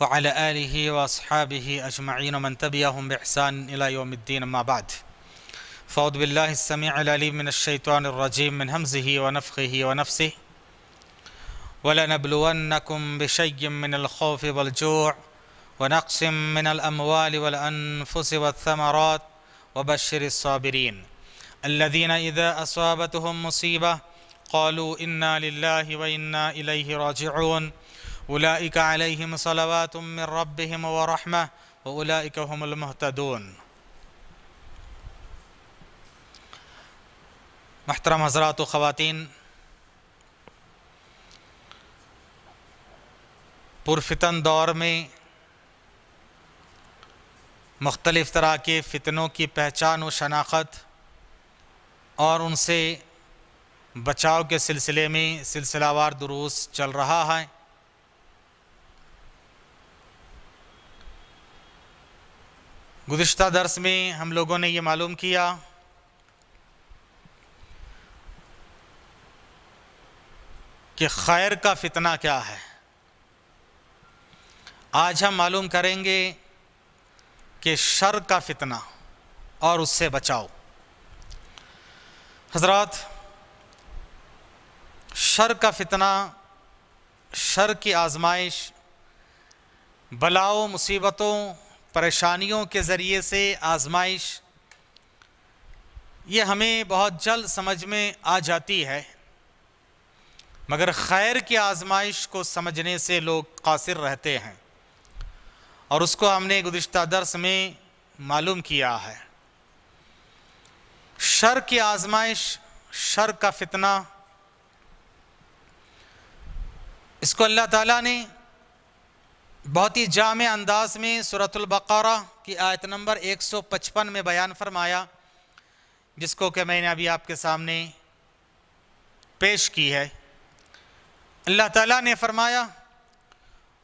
وعلى آله وأصحابه أجمعين ومن تبعهم بإحسان إلى يوم الدين ما بعد فأعوذ بالله السميع العليم من الشيطان الرجيم من همزه ونفخه ونفسه ولنبلونكم بشيء من الخوف والجوع ونقص من الأموال والأنفس والثمرات وبشر الصابرين الذين إذا أصابتهم مصيبة قالوا إنا لله وإنا إليه راجعون उलाइक अलैहिम सलावात मिन रब्बिहिम व रहमा व उलाइक हुमुल मुहतदून महतरम हजरात ख़वातीन पुरफितन दौर में मुख्तलिफ़ तरह के फ़ितनों की पहचान व शनाख्त और उनसे बचाव के सिलसिले में सिलसिलावार दुरूस चल रहा है गुज्त दर्स में हम लोगों ने ये मालूम किया कि खैर का फितना क्या है आज हम मालूम करेंगे कि शर का फितना और उससे बचाओ हजरत शर का फितना शर की आजमाइश बलाओं मुसीबतों परेशानियों के ज़रिए से आजमाइश ये हमें बहुत जल्द समझ में आ जाती है मगर खैर की आजमाइश को समझने से लोग कासिर रहते हैं और उसको हमने गुज्त दर्स में मालूम किया है शर की आजमाइश शर का फितना इसको अल्लाह ताला ने बहुत ही जाम अंदाज में सूरतुल्बकरा की आयत नंबर 155 में बयान फरमाया जिसको कि मैंने अभी आपके सामने पेश की है अल्लाह ताला ने फरमाया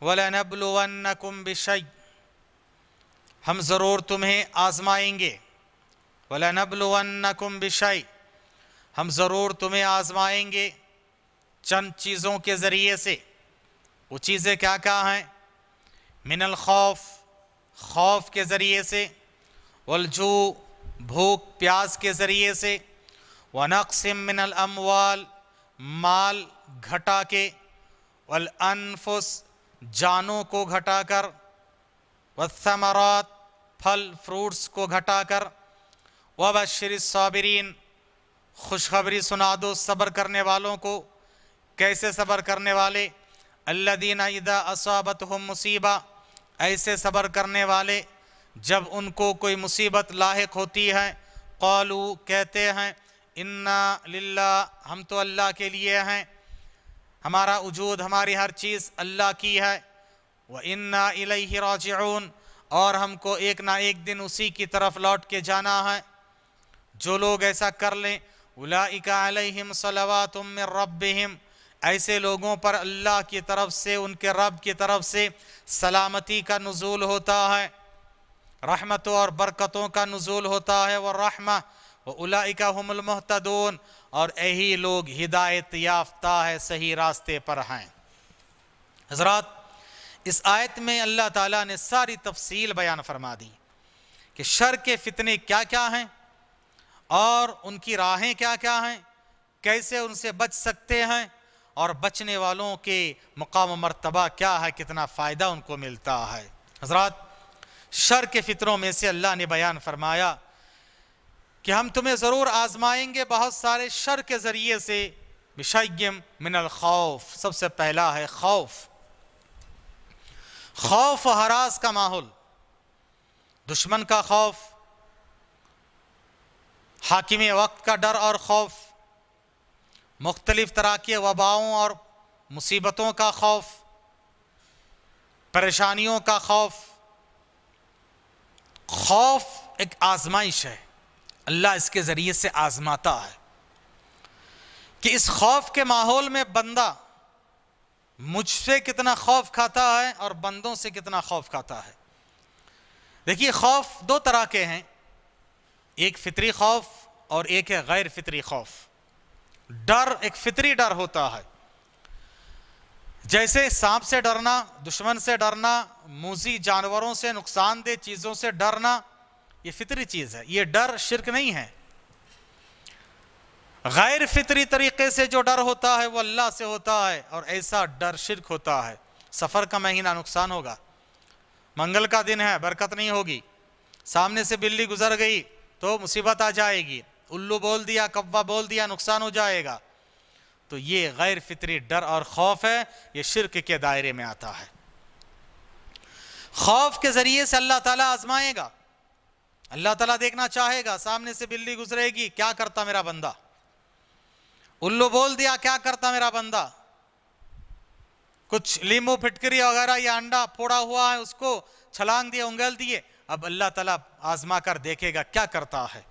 वलनबलवनकुम बिशय हम ज़रूर तुम्हें आज़माएंगे वलनबलवनकुम बिशय हम ज़रूर तुम्हें आज़माएंगे चंद चीज़ों के ज़रिए से वो चीज़ें क्या क्या हैं मिनल खौफ खौफ के ज़रिए से वलजू भूख प्यास के ज़रिए से वनक्सम मिनल अमवाल माल घटा के वल अनफुस जानों को घटाकर वसमरात फल फ्रूट्स को घटाकर व साबरीन खुशखबरी सुना दो सब्र करने वालों को कैसे सब्र करने वाले अल्लादीना इदा असाबत मुसीबा ऐसे सब्र करने वाले जब उनको कोई मुसीबत लाक होती है कौलू कहते हैं इन्ना लिल्ला हम तो अल्लाह के लिए हैं हमारा वजूद हमारी हर चीज़ अल्लाह की है व इन्ना इलही राजून और हमको एक ना एक दिन उसी की तरफ लौट के जाना है जो लोग ऐसा कर लें उलाइका अलहिम सलावा तुम रब ऐसे लोगों पर अल्लाह की तरफ से उनके रब की तरफ से सलामती का नज़ूल होता है रहमतों और बरकतों का नज़ूल होता है वह रहमा व उलाइका हमलमहतदून और यही लोग हिदायत याफ्ता है सही रास्ते पर हैं हजरात इस आयत में अल्लाह ताला ने सारी तफसील बयान फरमा दी कि शर के फितने क्या क्या हैं और उनकी राहें क्या क्या हैं कैसे उनसे बच सकते हैं और बचने वालों के मकाम मरतबा क्या है कितना फ़ायदा उनको मिलता है हजरात शर के फितरों में से अल्लाह ने बयान फरमाया कि हम तुम्हें ज़रूर आजमाएंगे बहुत सारे शर के ज़रिए से बिशम मिनल खौफ सबसे पहला है खौफ खौफ हरास का माहौल दुश्मन का खौफ हाकिम वक्त का डर और खौफ मुख्तलिफ़ तरह के वबाओं और मुसीबतों का खौफ परेशानियों का खौफ खौफ एक आजमाइश है अल्लाह इसके ज़रिए से आजमाता है कि इस खौफ के माहौल में बंदा मुझसे कितना खौफ खाता है और बंदों से कितना खौफ खाता है देखिए खौफ दो तरह के हैं एक फितरी खौफ और एक है गैर फितरी खौफ डर एक फितरी डर होता है जैसे सांप से डरना दुश्मन से डरना मूजी जानवरों से नुकसानदेह चीज़ों से डरना ये फितरी चीज़ है ये डर शिरक नहीं है गैर फितरी तरीके से जो डर होता है वो अल्लाह से होता है और ऐसा डर शिरक होता है सफ़र का महीना नुकसान होगा मंगल का दिन है बरकत नहीं होगी सामने से बिल्ली गुजर गई तो मुसीबत आ जाएगी उल्लू बोल दिया कब्बा बोल दिया नुकसान हो जाएगा तो ये गैर फितरी डर और खौफ है ये शिरक के दायरे में आता है खौफ के ज़रिए से अल्लाह ताला आजमाएगा अल्लाह ताला देखना चाहेगा सामने से बिल्ली गुजरेगी क्या करता मेरा बंदा उल्लू बोल दिया क्या करता मेरा बंदा कुछ लीमू फिटकरी वगैरह या अंडा फोड़ा हुआ है उसको छलांग दिए उंगल दिए अब अल्लाह ताला आजमा कर देखेगा क्या करता है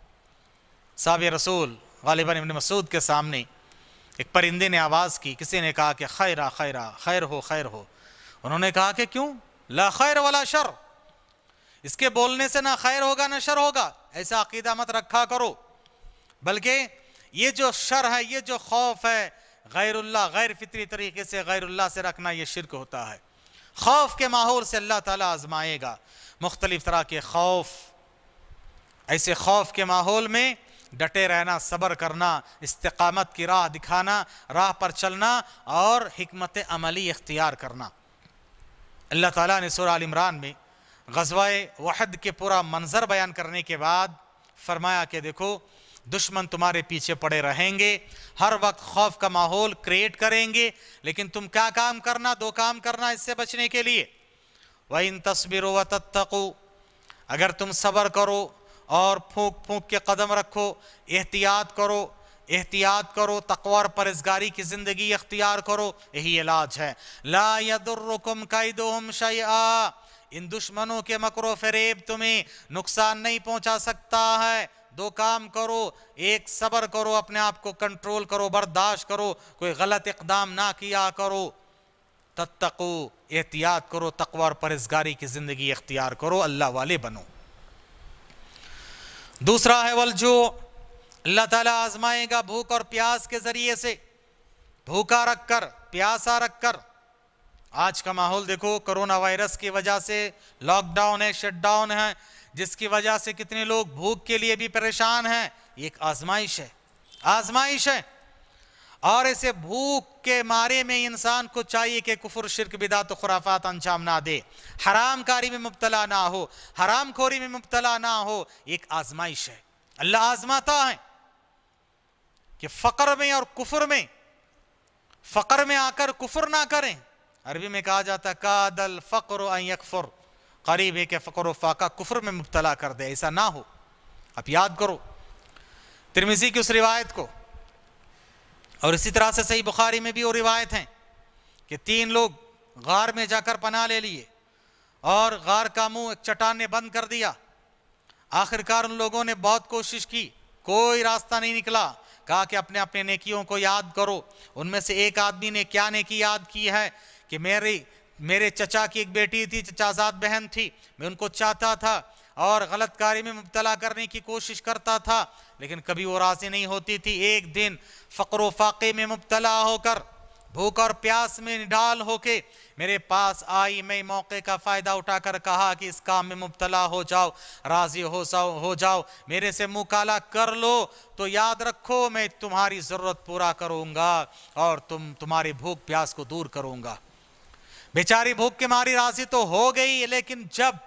साब रसूल गालिबा इबन मसूद के सामने एक परिंदे ने आवाज़ की किसी ने कहा कि खैरा खैरा खैर हो खैर हो उन्होंने कहा कि क्यों ला खैर वाला शर इसके बोलने से ना खैर होगा ना शर होगा ऐसा अकीदा मत रखा करो बल्कि ये जो शर है ये जो खौफ है गैरुल्ला गैर फितरी तरीके से गैरुल्ला से रखना ये शिरक होता है खौफ के माहौल से अल्लाह ताला आजमाएगा मुख्तलिफ तरह के खौफ ऐसे खौफ के माहौल में डटे रहना सब्र करना इस्तकामत की राह दिखाना राह पर चलना और हमत अमली इख्तियार करना अल्लाह ताला ने सुर इमरान में गजवाए वहद के पूरा मंजर बयान करने के बाद फरमाया कि देखो दुश्मन तुम्हारे पीछे पड़े रहेंगे हर वक्त खौफ का माहौल क्रिएट करेंगे लेकिन तुम क्या काम करना दो काम करना इससे बचने के लिए वह इन तस्वीरों व तत्तको अगर तुम सब्र करो और फूक फूक के कदम रखो एहतियात करो एहतियात करो तकवार परिजगारी परहेजगारी की ज़िंदगी अख्तियार करो यही इलाज है ला यदुर्रुकुम कैदुहुम शया इन दुश्मनों के मकरो फरेब तुम्हें नुकसान नहीं पहुंचा सकता है दो काम करो एक सब्र करो अपने आप को कंट्रोल करो बर्दाश्त करो कोई गलत इकदाम ना किया करो तत्तको एहतियात करो तकवर और परहेजगारी की ज़िंदगी अख्तियार करो अल्लाह वाले बनो दूसरा है वल जो अल्लाह ताला आजमाएगा भूख और प्यास के ज़रिए से भूखा रखकर प्यासा रखकर आज का माहौल देखो कोरोना वायरस की वजह से लॉकडाउन है शटडाउन है जिसकी वजह से कितने लोग भूख के लिए भी परेशान हैं एक आजमाइश है आजमाइश है और ऐसे भूख के मारे में इंसान को चाहिए कि कुफुर शिरक बिदा तो खुराफात अंजाम ना दे हराम कारी में मुबतला ना हो हराम खोरी में मुबतला ना हो एक आजमाइश है अल्लाह आजमाता है कि फ़कर में और कुफर में फ़कर में आकर कुफर ना करें अरबी में कहा जाता कादल फ़कर यकफुर करीब है कि फ़कर फ़ाका कुफर में मुबतला कर दे ऐसा ना हो आप याद करो तिरमिजी की उस रिवायत को और इसी तरह से सही बुखारी में भी वो रिवायत हैं कि तीन लोग गार में जाकर पना ले लिए और गार का मुंह एक चट्टान ने बंद कर दिया आखिरकार उन लोगों ने बहुत कोशिश की कोई रास्ता नहीं निकला कहा कि अपने अपने नेकियों को याद करो उनमें से एक आदमी ने क्या नेकी याद की है कि मेरी मेरे चचा की एक बेटी थी चचाजाद बहन थी मैं उनको चाहता था और गलत कार्य में मुबतला करने की कोशिश करता था लेकिन कभी वो राजी नहीं होती थी एक दिन फकर फ़ाक़े में मुबतला होकर भूख और प्यास में निडाल होके मेरे पास आई मैं मौके का फ़ायदा उठाकर कहा कि इस काम में मुबतला हो जाओ राज़ी हो जाओ हो जाओ मेरे से मुँह काला कर लो तो याद रखो मैं तुम्हारी ज़रूरत पूरा करूँगा और तुम तुम्हारी भूख प्यास को दूर करूँगा बेचारी भूख के मारी राज़ी तो हो गई लेकिन जब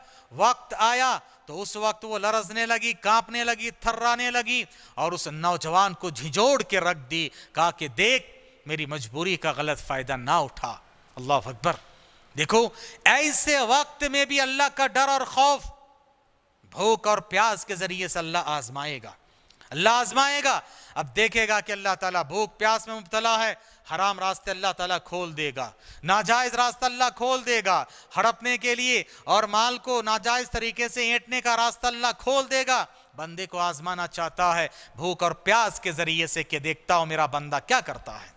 वक्त आया तो उस वक्त वो लरजने लगी कांपने लगी थर्राने लगी और उस नौजवान को झिझोड़ के रख दी कहा कि देख मेरी मजबूरी का गलत फ़ायदा ना उठा अल्लाह अकबर देखो ऐसे वक्त में भी अल्लाह का डर और खौफ भूख और प्यास के ज़रिए से अल्लाह आजमाएगा अल्लाह आजमाएगा अब देखेगा कि अल्लाह ताला भूख प्यास में मुबतला है हराम रास्ते अल्लाह ताला खोल देगा नाजायज़ रास्ता अल्लाह खोल देगा हड़पने के लिए और माल को नाजायज़ तरीके से ऐंटने का रास्ता अल्लाह खोल देगा बंदे को आजमाना चाहता है भूख और प्यास के जरिए से कि देखता हो मेरा बंदा क्या करता है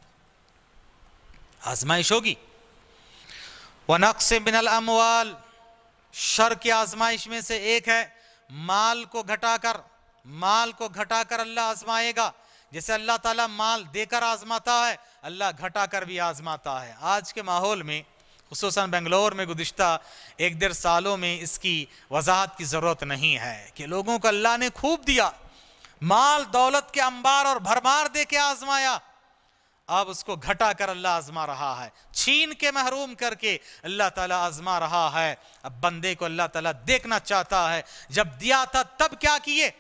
आजमाइश होगी से बिनल अमवाल शर की आजमाइश में से एक है माल को घटाकर माल को घटाकर अल्लाह आजमाएगा जैसे अल्लाह ताला माल देकर आजमाता है अल्लाह घटा कर भी आजमाता है आज के माहौल में खसूस बेंगलोर में गुज्त एक डेढ़ सालों में इसकी वजाहत की ज़रूरत नहीं है कि लोगों को अल्लाह ने खूब दिया माल दौलत के अंबार और भरमार दे के आजमाया अब उसको घटा कर अल्लाह आजमा रहा है छीन के महरूम करके अल्लाह ताला आजमा रहा है अब बंदे को अल्लाह ताला देखना चाहता है जब दिया था तब क्या किए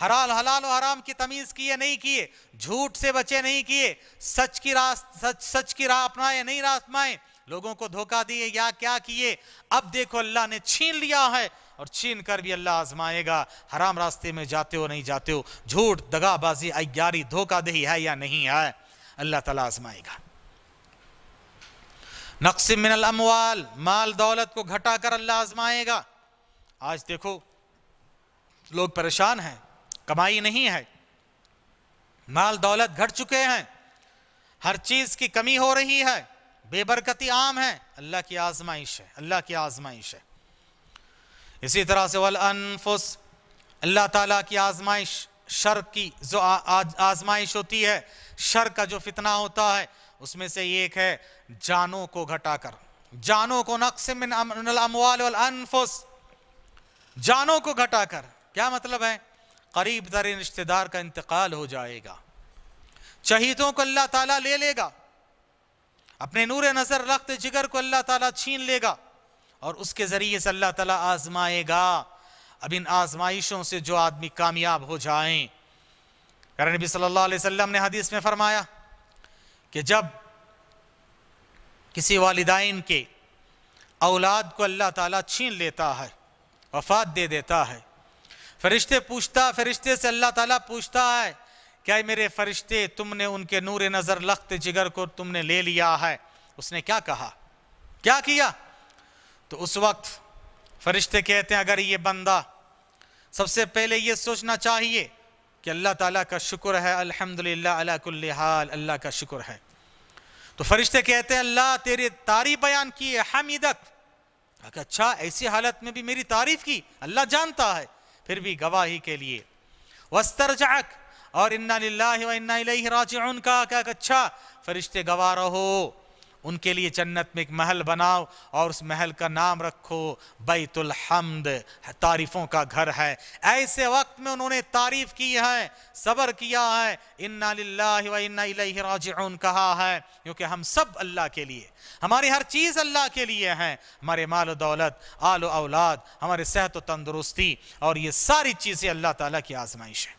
हराल हलाल और हराम की तमीज़ किए नहीं किए झूठ से बचे नहीं किए सच की राह सच सच की राह अपनाए नहीं राह अपनाए लोगों को धोखा दिए या क्या किए अब देखो अल्लाह ने छीन लिया है और छीन कर भी अल्लाह आजमाएगा हराम रास्ते में जाते हो नहीं जाते हो झूठ दगाबाजी धोखा दही है या नहीं है अल्लाह तला आजमाएगा नक्सम मिनल अमवाल माल दौलत को घटा कर अल्लाह आजमाएगा आज देखो लोग परेशान हैं कमाई नहीं है माल दौलत घट चुके हैं हर चीज की कमी हो रही है बेबरकती आम है अल्लाह की आजमाइश है अल्लाह की आजमाइश है इसी तरह से वल अनफुस अल्लाह ताला की आजमाइश शर की जो आ, आ, आजमाइश होती है शर का जो फितना होता है उसमें से एक है जानों को घटाकर जानों को मिन अमवाल अनफुस जानों को घटाकर क्या मतलब है करीब तरीन रिश्तेदार का इंतकाल हो जाएगा शहीदों को अल्लाह ताला ले लेगा अपने नूर नज़र रक्त जिगर को अल्लाह ताला छीन लेगा और उसके ज़रिए से अल्लाह ताला आजमाएगा अब इन आजमाइशों से जो आदमी कामयाब हो जाए कर नबी सल्लल्लाहु अलैहि वसल्लम ने हदीस में फरमाया कि जब किसी वालदाइन के औलाद को अल्लाह ताला छीन लेता है वफात दे देता है फरिश्ते पूछता फरिश्ते से अल्लाह ताला पूछता है क्या मेरे फरिश्ते तुमने उनके नूर नज़र लख्त जिगर को तुमने ले लिया है उसने क्या कहा क्या किया तो उस वक्त फरिश्ते कहते हैं अगर ये बंदा सबसे पहले ये सोचना चाहिए कि अल्लाह ताला का शुक्र है अल्हम्दुलिल्लाह अला कुल्ल हाल अल्लाह का शुक्र है तो फरिश्ते कहते हैं अल्लाह तेरे तारीफ बयान की हमीदत अच्छा ऐसी हालत में भी मेरी तारीफ की अल्लाह जानता है फिर भी गवाही के लिए वस्तर जाक और इन्ना लाही व इन्ना राजन का क्या अच्छा फरिश्ते गवा रहो उनके लिए जन्नत में एक महल बनाओ और उस महल का नाम रखो बैतुल हमद तारीफ़ों का घर है ऐसे वक्त में उन्होंने तारीफ़ की है सबर किया है इन्ना व इन्ना कहा है क्योंकि हम सब अल्लाह के लिए हमारी हर चीज़ अल्लाह के लिए है हमारे माल दौलत आलो औलाद हमारे सेहत व तंदुरुस्ती और ये सारी चीज़ें अल्लाह ताला की आजमाइश है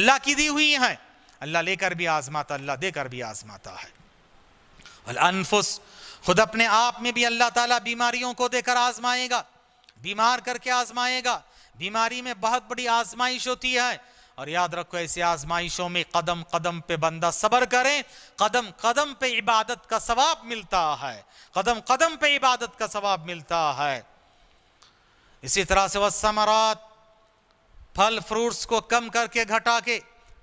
अल्लाह की दी हुई है अल्लाह लेकर भी आजमाता अल्लाह देकर भी आजमाता है अनफुस खुद अपने आप में भी अल्लाह ताला बीमारियों को देकर आजमाएगा बीमार करके आजमाएगा बीमारी में बहुत बड़ी आजमाइश होती है और याद रखो ऐसी आजमाइशों में कदम कदम पे बंदा सबर करे कदम कदम पे इबादत का सवाब मिलता है कदम कदम पे इबादत का सवाब मिलता है इसी तरह से वह समरात फल फ्रूट्स को कम करके घटा के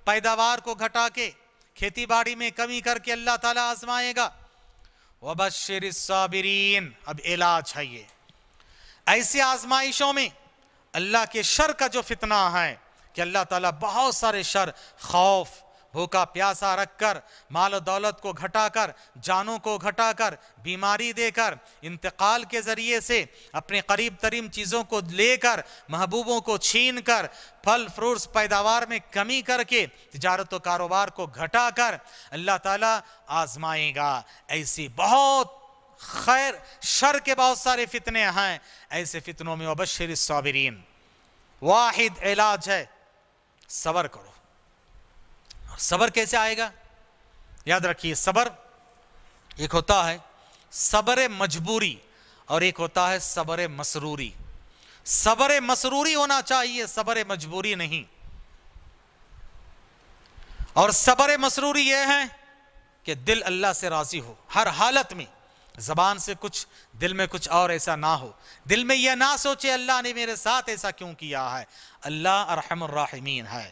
पैदावार को घटा के खेती बाड़ी में कमी करके अल्लाह ताला आजमाएगा वबशर अब इलाज है ये ऐसी आजमाइशों में अल्लाह के शर का जो फितना है कि अल्लाह ताला बहुत सारे शर खौफ भूखा प्यासा रखकर माल दौलत को घटाकर जानों को घटाकर बीमारी देकर इंतकाल के ज़रिए से अपने करीब तरीन चीज़ों को लेकर महबूबों को छीन कर फल फ्रूट्स पैदावार में कमी करके तजारत कारोबार को घटा कर अल्लाह ताला आजमाएगा ऐसी बहुत खैर शर के बहुत सारे फितने हैं ऐसे फितनों में अबशर साबरीन वाहिद इलाज है सबर करो सबर कैसे आएगा याद रखिए सबर एक होता है सबर मजबूरी और एक होता है सबर मसरूरी सबर मसरूरी होना चाहिए सबर मजबूरी नहीं और सबर मसरूरी यह है कि दिल अल्लाह से राजी हो हर हालत में ज़बान से कुछ दिल में कुछ और ऐसा ना हो दिल में यह ना सोचे अल्लाह ने मेरे साथ ऐसा क्यों किया है अल्लाह अरहमर है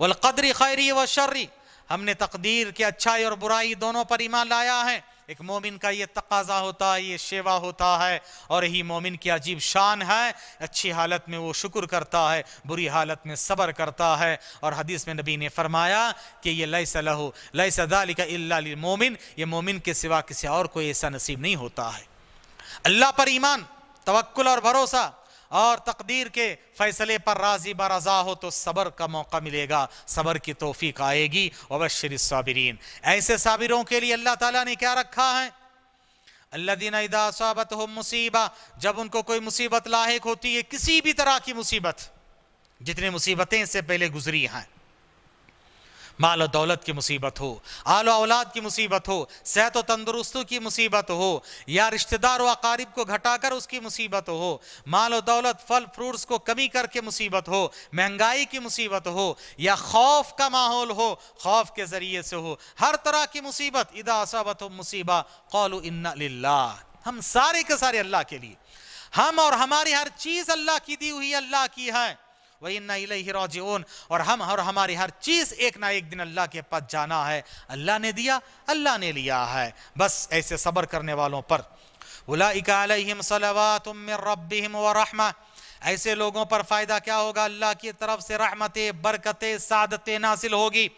वल कदरी खैरी व शर्री हमने तकदीर के अच्छाई और बुराई दोनों पर ईमान लाया है एक मोमिन का ये तकाजा होता है ये शेवा होता है और यही मोमिन की अजीब शान है अच्छी हालत में वो शुक्र करता है बुरी हालत में सब्र करता है और हदीस में नबी ने फरमाया कि ये लई सलह लई सदाली का मोमिन ये मोमिन के सिवा किसी और कोई ऐसा नसीब नहीं होता है अल्लाह पर ईमान तवक्ल और भरोसा और तकदीर के फैसले पर राजी रजा हो तो सबर का मौका मिलेगा सबर की तोफ़ी आएगी अवश्य साबरीन ऐसे साबिरों के लिए अल्लाह ताला ने क्या रखा है अल्लादीना इदासाबत हो मुसीबा जब उनको कोई मुसीबत लाक होती है किसी भी तरह की मुसीबत जितनी मुसीबतें इससे पहले गुजरी हैं माल और दौलत की मुसीबत हो आलो औलाद की मुसीबत हो सेहत व तंदुरुस्तों की मुसीबत हो या रिश्तेदार व अकारीब को घटाकर उसकी मुसीबत हो माल और दौलत फल फ्रूट्स को कमी करके मुसीबत हो महंगाई की मुसीबत हो या खौफ का माहौल हो खौफ के ज़रिए से हो हर तरह की मुसीबत इदा असाबत हो मुसीबा कौल इन्ना हम सारे के सारे अल्लाह के लिए हम और हमारी हर चीज़ अल्लाह की दी हुई अल्लाह की है वही ना रोजन और हम और हमारी हर चीज़ एक ना एक दिन अल्लाह के पास जाना है अल्लाह ने दिया अल्लाह ने लिया है बस ऐसे सबर करने वालों पर उलाइकालम ऐसे लोगों पर फ़ायदा क्या होगा अल्लाह की तरफ से रहमतें बरकतें सादतें नासिल होगी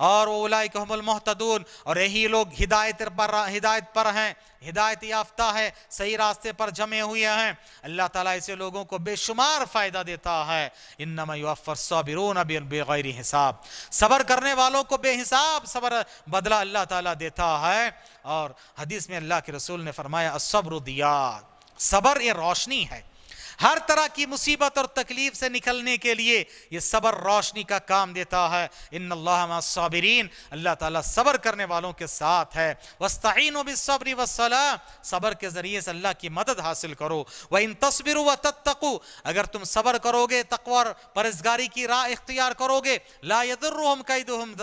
और वो कहमल मोहतदून और यही लोग हिदायत पर हिदायत पर हैं हिदायत याफ्ता है सही रास्ते पर जमे हुए हैं अल्लाह ताला ऐसे लोगों को बेशुमार फ़ायदा देता है इन नमयफ़र सबिरून हिसाब सबर करने वालों को बेहिसाब सबर बदला अल्लाह ताला देता है और हदीस में अल्लाह के रसूल ने फरमाया दिया सबर ये रोशनी है हर तरह की मुसीबत और तकलीफ से निकलने के लिए ये सबर रोशनी का काम देता है इन साबरीन अल्लाह ताला सबर करने वालों के साथ है वस्ताइन वबरी वसला सबर के ज़रिए से अल्लाह की मदद हासिल करो व इन तस्वीर व तत्तकु अगर तुम सबर करोगे तकवर परजगारी की राह इख्तियार करोगे ला यदुर्रहम कैदुहम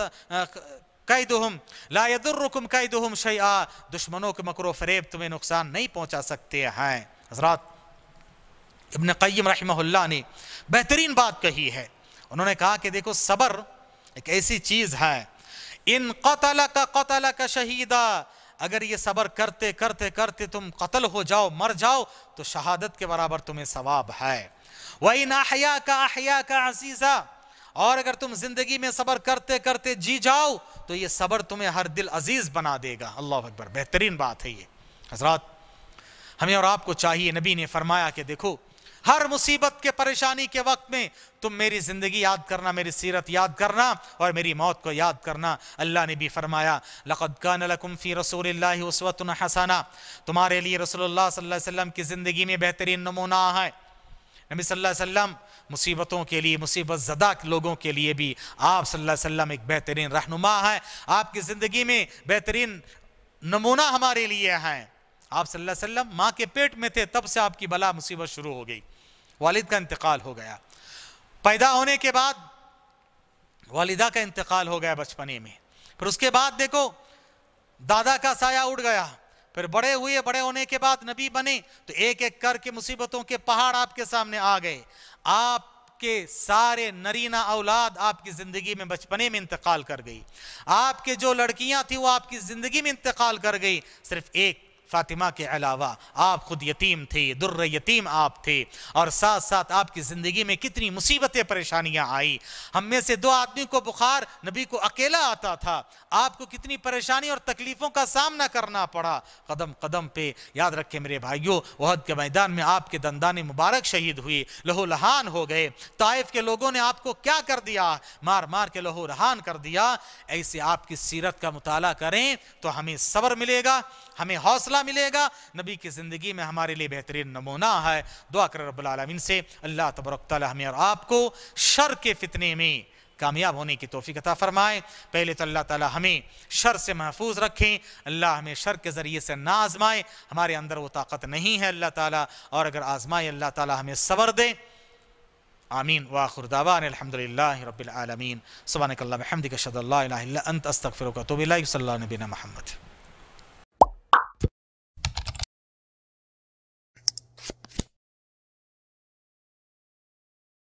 कैदहम लायदुर्रकुम कैदहम शया दुश्मनों के मकरो फरेब तुम्हें नुकसान नहीं पहुंचा सकते हैं हजरात इबन क़य्यम रहमहुल्ला ने बेहतरीन बात कही है उन्होंने कहा कि देखो सबर एक ऐसी चीज़ है इन कतल का कतल का शहीदा अगर ये सबर करते करते करते तुम कत्ल हो जाओ मर जाओ तो शहादत के बराबर तुम्हें सवाब है वही नाहया का आहया का अजीज़ा और अगर तुम जिंदगी में सबर करते करते जी जाओ तो ये सबर तुम्हें हर दिल अजीज बना देगा अल्लाह अकबर बेहतरीन बात है ये हजरात हमें और आपको चाहिए नबी ने फरमाया कि देखो हर मुसीबत के परेशानी के वक्त में तुम मेरी ज़िंदगी याद करना मेरी सीरत याद करना और मेरी मौत को याद करना अल्लाह ने भी फरमाया लक़द कान फ़ी रसूल उसवत हसाना तुम्हारे लिए रसोल्ला वसल्लम की ज़िंदगी में बेहतरीन नमूना है नबी सल्लल्लाहु अलैहि वसल्लम मुसीबतों के लिए मुसीबत ज़दा लोगों के लिए भी आप सल्लल्लाहु अलैहि वसल्लम एक बेहतरीन रहनुमा है आपकी ज़िंदगी में बेहतरीन नमूना हमारे लिए हैं आप सल्लल्लाहु माँ के पेट में थे तब से आपकी बला मुसीबत शुरू हो गई वालिद का इंतकाल हो गया पैदा होने के बाद वालिदा का इंतकाल हो गया बचपने में फिर उसके बाद देखो दादा का साया उड़ गया फिर बड़े हुए बड़े होने के बाद नबी बने तो एक एक करके मुसीबतों के पहाड़ आपके सामने आ गए आप आपके सारे नरीना औलाद आपकी ज़िंदगी में बचपने में इंतकाल कर गई आपके जो लड़कियां थी वो आपकी ज़िंदगी में इंतकाल कर गई सिर्फ एक फ़ातिमा के अलावा आप ख़ुद यतीम थे दुर्र यतीम आप थे और साथ साथ आपकी ज़िंदगी में कितनी मुसीबतें परेशानियाँ आई हम में से दो आदमी को बुखार नबी को अकेला आता था आपको कितनी परेशानी और तकलीफ़ों का सामना करना पड़ा कदम कदम पे याद रखे मेरे भाइयों वहद के मैदान में आपके दंदाने मुबारक शहीद हुए लहूलहान हो गए ताइफ के लोगों ने आपको क्या कर दिया मार मार के लहूलहान कर दिया ऐसे आपकी सीरत का मुताला करें तो हमें सब्र मिलेगा हमें हौसला मौका मिलेगा नबी की ज़िंदगी में हमारे लिए बेहतरीन नमूना है दुआ कर रबालमीन से अल्लाह तबरक हमें और आपको शर के फितने में कामयाब होने की तोफ़ी अता फ़रमाए पहले तो अल्लाह ताली हमें शर से महफूज रखें अल्लाह हमें शर के ज़रिए से ना आज़माए हमारे अंदर वो ताकत नहीं है अल्लाह ताली और अगर आज़माए अल्लाह ताली हमें सबर दे आमीन वाखुरदावान अलहमदिल्ला रबालमीन सुबह कल्ला महमद कशद अंत अस्तफ़िर का तो बिल्ला नबीना महमद